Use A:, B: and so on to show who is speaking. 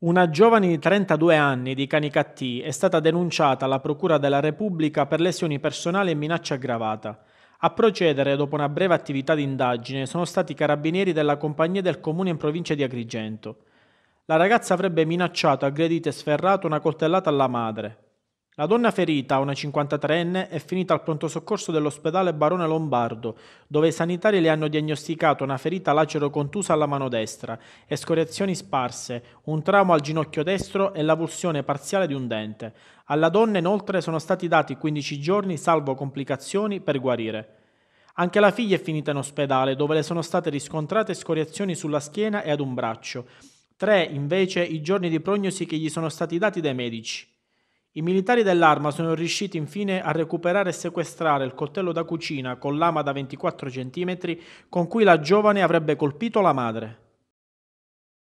A: Una giovane di 32 anni di Canicattì è stata denunciata alla Procura della Repubblica per lesioni personali e minaccia aggravata. A procedere, dopo una breve attività di indagine, sono stati i carabinieri della compagnia del comune in provincia di Agrigento. La ragazza avrebbe minacciato, aggredito e sferrato una coltellata alla madre, la donna ferita, una 53enne, è finita al pronto soccorso dell'ospedale Barone Lombardo, dove i sanitari le hanno diagnosticato una ferita lacero-contusa alla mano destra, escoriazioni sparse, un trauma al ginocchio destro e l'avulsione parziale di un dente. Alla donna inoltre sono stati dati 15 giorni salvo complicazioni per guarire. Anche la figlia è finita in ospedale, dove le sono state riscontrate scoriazioni sulla schiena e ad un braccio. Tre, invece, i giorni di prognosi che gli sono stati dati dai medici. I militari dell'arma sono riusciti infine a recuperare e sequestrare il coltello da cucina con lama da 24 cm con cui la giovane avrebbe colpito la madre.